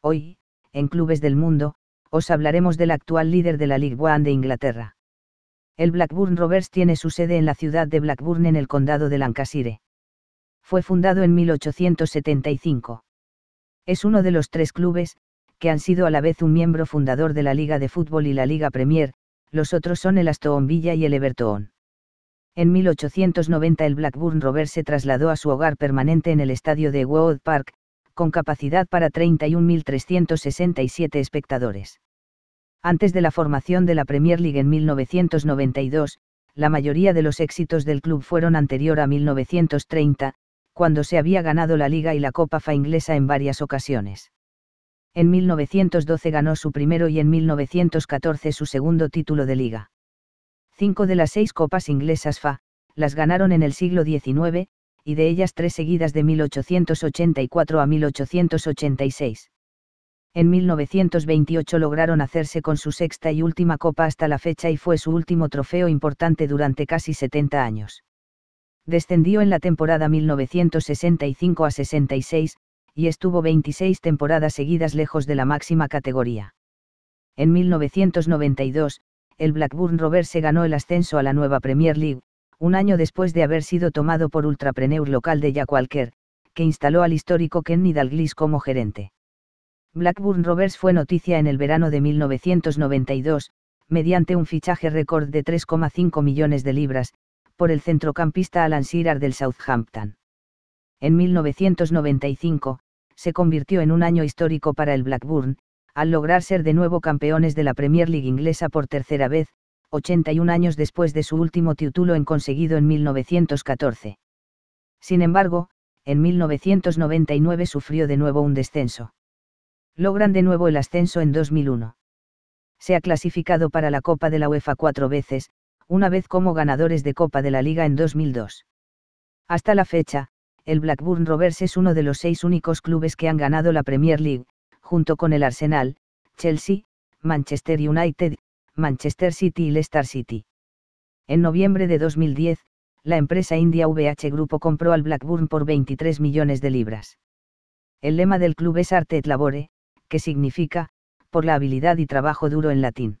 Hoy, en Clubes del Mundo, os hablaremos del actual líder de la League One de Inglaterra. El Blackburn Rovers tiene su sede en la ciudad de Blackburn en el condado de Lancashire fue fundado en 1875. Es uno de los tres clubes, que han sido a la vez un miembro fundador de la Liga de Fútbol y la Liga Premier, los otros son el Aston Villa y el Everton. En 1890 el Blackburn Rovers se trasladó a su hogar permanente en el estadio de Wood Park, con capacidad para 31.367 espectadores. Antes de la formación de la Premier League en 1992, la mayoría de los éxitos del club fueron anterior a 1930, cuando se había ganado la Liga y la Copa FA inglesa en varias ocasiones. En 1912 ganó su primero y en 1914 su segundo título de liga. Cinco de las seis copas inglesas FA, las ganaron en el siglo XIX, y de ellas tres seguidas de 1884 a 1886. En 1928 lograron hacerse con su sexta y última copa hasta la fecha y fue su último trofeo importante durante casi 70 años descendió en la temporada 1965 a 66, y estuvo 26 temporadas seguidas lejos de la máxima categoría. En 1992, el Blackburn Rovers se ganó el ascenso a la nueva Premier League, un año después de haber sido tomado por ultrapreneur local de Jack que instaló al histórico Kenny Dalglish como gerente. Blackburn Rovers fue noticia en el verano de 1992, mediante un fichaje récord de 3,5 millones de libras, por el centrocampista Alan Shearer del Southampton. En 1995, se convirtió en un año histórico para el Blackburn, al lograr ser de nuevo campeones de la Premier League inglesa por tercera vez, 81 años después de su último título en conseguido en 1914. Sin embargo, en 1999 sufrió de nuevo un descenso. Logran de nuevo el ascenso en 2001. Se ha clasificado para la Copa de la UEFA cuatro veces, una vez como ganadores de Copa de la Liga en 2002. Hasta la fecha, el Blackburn Rovers es uno de los seis únicos clubes que han ganado la Premier League, junto con el Arsenal, Chelsea, Manchester United, Manchester City y Leicester City. En noviembre de 2010, la empresa india VH Grupo compró al Blackburn por 23 millones de libras. El lema del club es Arte et Labore, que significa, por la habilidad y trabajo duro en latín.